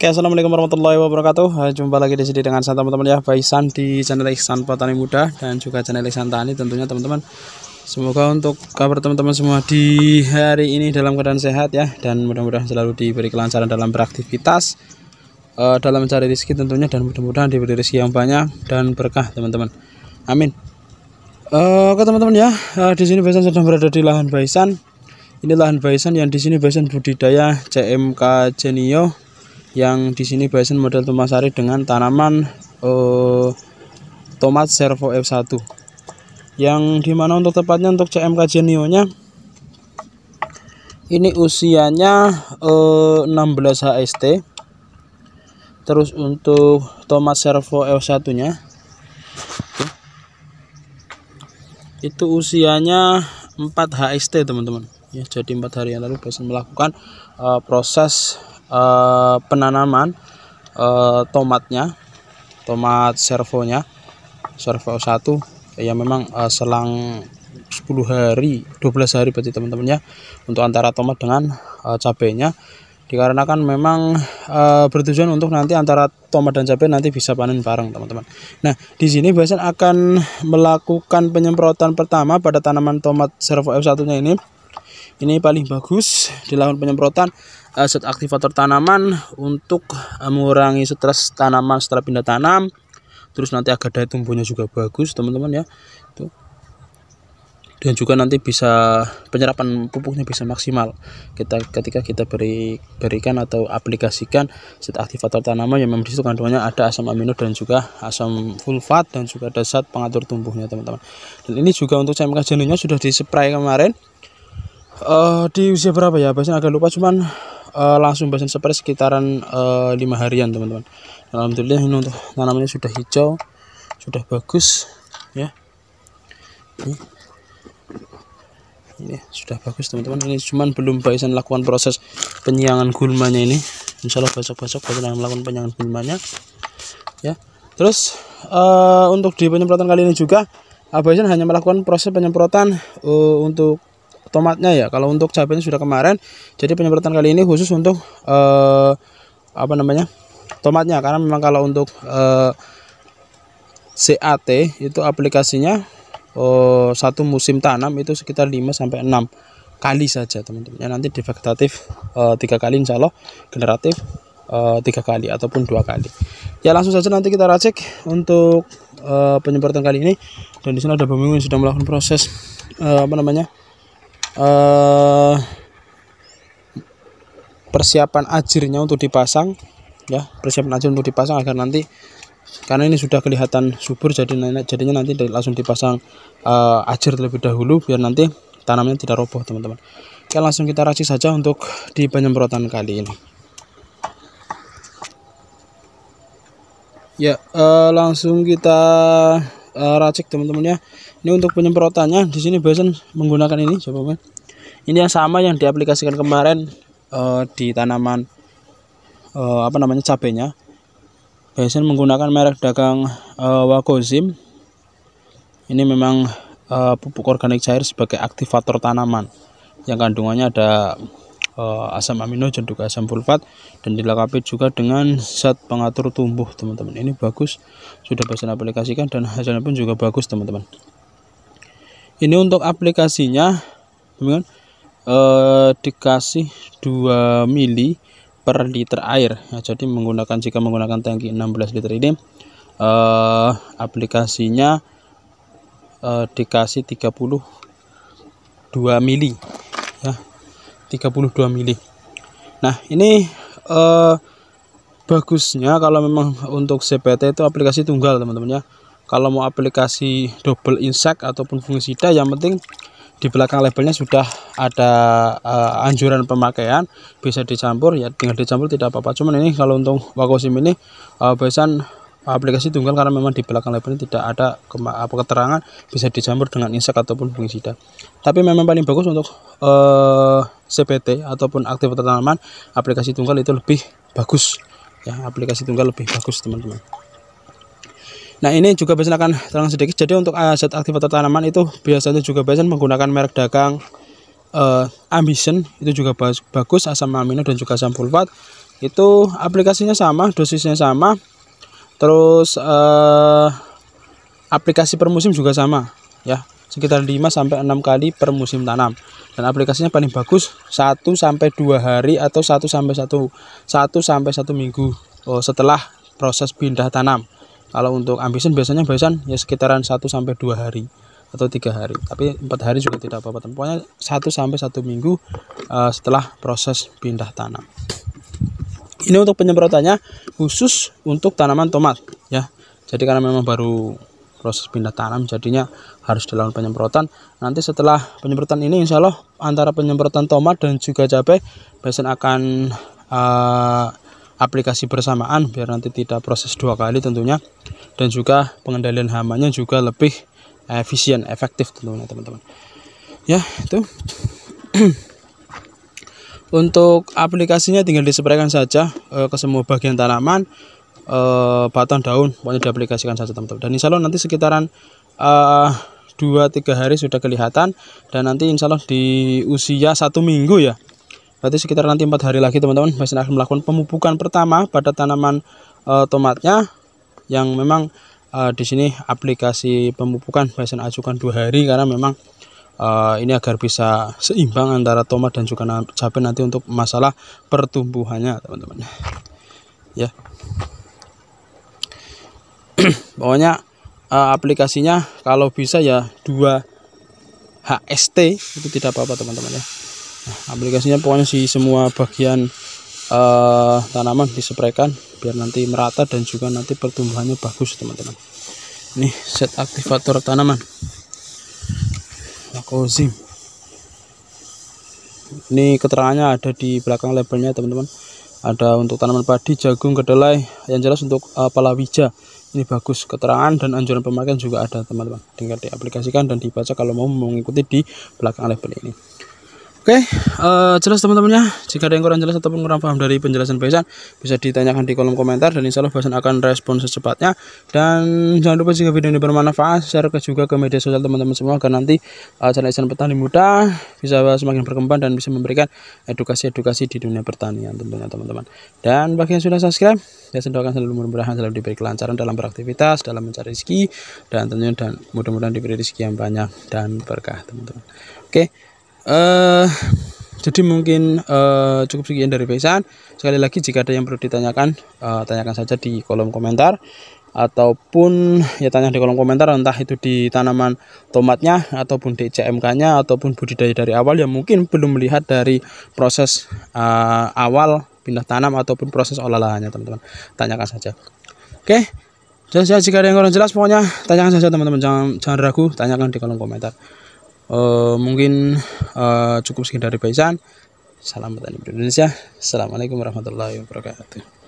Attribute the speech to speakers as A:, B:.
A: Oke, assalamualaikum warahmatullahi wabarakatuh. Eh, jumpa lagi di sini dengan saya teman-teman ya, Baisan di channel Iksan Petani Muda dan juga channel Iksan Tani tentunya teman-teman. Semoga untuk kabar teman-teman semua di hari ini dalam keadaan sehat ya dan mudah-mudahan selalu diberi kelancaran dalam beraktivitas uh, dalam mencari rezeki tentunya dan mudah-mudahan diberi rezeki yang banyak dan berkah teman-teman. Amin. Uh, oke teman-teman ya, uh, di sini Baisan sedang berada di lahan Baisan. Ini lahan Baisan yang di sini Baisan budidaya CMK Genio yang di sini Bison model tomasari dengan tanaman eh, tomat servo F1 yang dimana untuk tepatnya untuk CMK Genio-nya ini usianya eh, 16 HST terus untuk tomat servo F1 nya itu usianya 4 HST teman-teman ya, jadi empat hari yang lalu bosan melakukan uh, proses uh, penanaman uh, tomatnya tomat servonya servo 1 ya memang uh, selang 10 hari 12 hari berarti teman-teman ya untuk antara tomat dengan uh, cabenya dikarenakan memang e, bertujuan untuk nanti antara tomat dan cabai nanti bisa panen bareng teman-teman. Nah di sini Basan akan melakukan penyemprotan pertama pada tanaman tomat servo F1 nya ini ini paling bagus dilakukan penyemprotan uh, zat aktivator tanaman untuk eh, mengurangi stres tanaman setelah pindah tanam terus nanti agar daya tumbuhnya juga bagus teman-teman ya itu dan juga nanti bisa penyerapan pupuknya bisa maksimal kita ketika kita beri berikan atau aplikasikan zat aktivator tanaman yang memang disitu kandungannya ada asam amino dan juga asam fulfat dan juga ada zat pengatur tumbuhnya teman-teman dan ini juga untuk CMK jenuhnya sudah disepray kemarin uh, di usia berapa ya pasien agak lupa cuman uh, langsung pasien seperti sekitaran eh, lima harian teman-teman Alhamdulillah ini untuk tanamannya sudah hijau sudah bagus ya ini, ini sudah bagus teman-teman ini cuman belum pasien lakukan proses penyiangan gulmanya ini insyaallah besok-besok pasien akan melakukan penyiangan gulmanya ya terus uh, untuk di penyemprotan kali ini juga Abaisen hanya melakukan proses penyemprotan uh, untuk tomatnya ya kalau untuk cabenya sudah kemarin jadi penyemprotan kali ini khusus untuk uh, apa namanya tomatnya karena memang kalau untuk uh, eh, CAT itu aplikasinya uh, satu musim tanam itu sekitar 5 sampai 6 kali saja teman-teman ya nanti defektatif eh, tiga kali insya Allah generatif tiga kali ataupun dua kali ya langsung saja nanti kita racik untuk uh, penyemprotan kali ini dan di sana ada pemimpin sudah melakukan proses uh, apa namanya eh, persiapan ajirnya untuk dipasang ya persiapan ajir untuk dipasang agar nanti karena ini sudah kelihatan subur jadi jadinya nanti langsung dipasang eh, ajir terlebih dahulu biar nanti tanamnya tidak roboh teman-teman oke langsung kita racik saja untuk di penyemprotan kali ini ya eh, langsung kita eh, racik teman-teman ya ini untuk penyemprotannya di sini Besen menggunakan ini coba kan ini yang sama yang diaplikasikan kemarin uh, di tanaman uh, apa namanya cabenya Besen menggunakan merek dagang uh, eh, Wakozim ini memang uh, pupuk organik cair sebagai aktivator tanaman yang kandungannya ada uh, asam amino dan juga asam sulfat dan dilengkapi juga dengan zat pengatur tumbuh teman-teman ini bagus sudah Besen aplikasikan dan hasilnya pun juga bagus teman-teman ini untuk aplikasinya teman-teman eh, dikasih 2 mili per liter air ya, jadi menggunakan jika menggunakan tangki 16 liter ini eh, aplikasinya eh, dikasih 32 mili ya 32 mili nah ini eh, bagusnya kalau memang untuk CPT itu aplikasi tunggal teman-teman ya kalau mau aplikasi double insect ataupun fungisida yang penting di belakang labelnya sudah ada uh, anjuran pemakaian bisa dicampur ya tinggal dicampur tidak apa-apa cuman ini kalau untuk wakosim ini uh, biasan aplikasi tunggal karena memang di belakang labelnya tidak ada apa keterangan bisa dicampur dengan insek ataupun fungisida tapi memang paling bagus untuk uh, eh, CPT ataupun aktif tanaman aplikasi tunggal itu lebih bagus ya aplikasi tunggal lebih bagus teman-teman Nah ini juga biasanya akan terang sedikit. Jadi untuk eh, aset aktivator tanaman itu biasanya juga biasanya menggunakan merek dagang uh, Ambition itu juga bagus asam amino dan juga asam fulfat. Itu aplikasinya sama, dosisnya sama. Terus uh, aplikasi per musim juga sama ya sekitar 5 sampai 6 kali per musim tanam. Dan aplikasinya paling bagus 1 sampai 2 hari atau 1 sampai 1 1 sampai 1 minggu oh, setelah proses pindah tanam kalau untuk ambisen biasanya biasan ya sekitaran 1 sampai 2 hari atau tiga hari tapi empat hari juga tidak apa-apa pokoknya satu sampai satu minggu uh, setelah proses pindah tanam ini untuk penyemprotannya khusus untuk tanaman tomat ya jadi karena memang baru proses pindah tanam jadinya harus dilakukan penyemprotan nanti setelah penyemprotan ini insya Allah antara penyemprotan tomat dan juga cabai biasanya akan uh, aplikasi bersamaan biar nanti tidak proses dua kali tentunya dan juga pengendalian hamanya juga lebih eh, efisien efektif tentunya teman-teman ya itu untuk aplikasinya tinggal dispraykan saja e, ke semua bagian tanaman e, batang daun pokoknya diaplikasikan saja teman-teman dan insya Allah nanti sekitaran e, 2-3 hari sudah kelihatan dan nanti insya Allah di usia satu minggu ya berarti sekitar nanti empat hari lagi teman-teman masih akan melakukan pemupukan pertama pada tanaman e, tomatnya yang memang uh, di sini aplikasi pemupukan biasanya ajukan dua hari karena memang uh, ini agar bisa seimbang antara tomat dan juga cabai nanti untuk masalah pertumbuhannya teman-teman ya pokoknya uh, aplikasinya kalau bisa ya dua HST itu tidak apa-apa teman-teman ya nah, aplikasinya pokoknya si semua bagian uh, tanaman disepraykan biar nanti merata dan juga nanti pertumbuhannya bagus teman-teman ini set aktivator tanaman lakozim ini keterangannya ada di belakang labelnya teman-teman ada untuk tanaman padi jagung kedelai yang jelas untuk uh, palawija ini bagus keterangan dan anjuran pemakaian juga ada teman-teman tinggal diaplikasikan dan dibaca kalau mau mengikuti di belakang label ini Oke, okay, uh, eh, jelas teman temannya Jika ada yang kurang jelas ataupun kurang paham dari penjelasan pesan bisa ditanyakan di kolom komentar dan insya Allah akan respon secepatnya. Dan jangan lupa jika video ini bermanfaat, share ke juga ke media sosial teman-teman semua agar nanti uh, channel Isan Petani Muda bisa semakin berkembang dan bisa memberikan edukasi-edukasi di dunia pertanian tentunya teman-teman. Dan bagi yang sudah subscribe, saya doakan selalu mudah-mudahan selalu diberi kelancaran dalam beraktivitas, dalam mencari rezeki, dan tentunya dan mudah-mudahan diberi rezeki yang banyak dan berkah teman-teman. Oke. Okay uh, jadi mungkin uh, cukup sekian dari pesan. Sekali lagi jika ada yang perlu ditanyakan, uh, tanyakan saja di kolom komentar ataupun ya tanya di kolom komentar entah itu di tanaman tomatnya ataupun di CMK-nya ataupun budidaya dari awal yang mungkin belum melihat dari proses uh, awal pindah tanam ataupun proses lahannya teman-teman tanyakan saja oke okay? jika ada yang kurang jelas pokoknya tanyakan saja teman-teman jangan jangan ragu tanyakan di kolom komentar Eh, mungkin uh, cukup sekian dari Baisan salam petani Indonesia assalamualaikum warahmatullahi wabarakatuh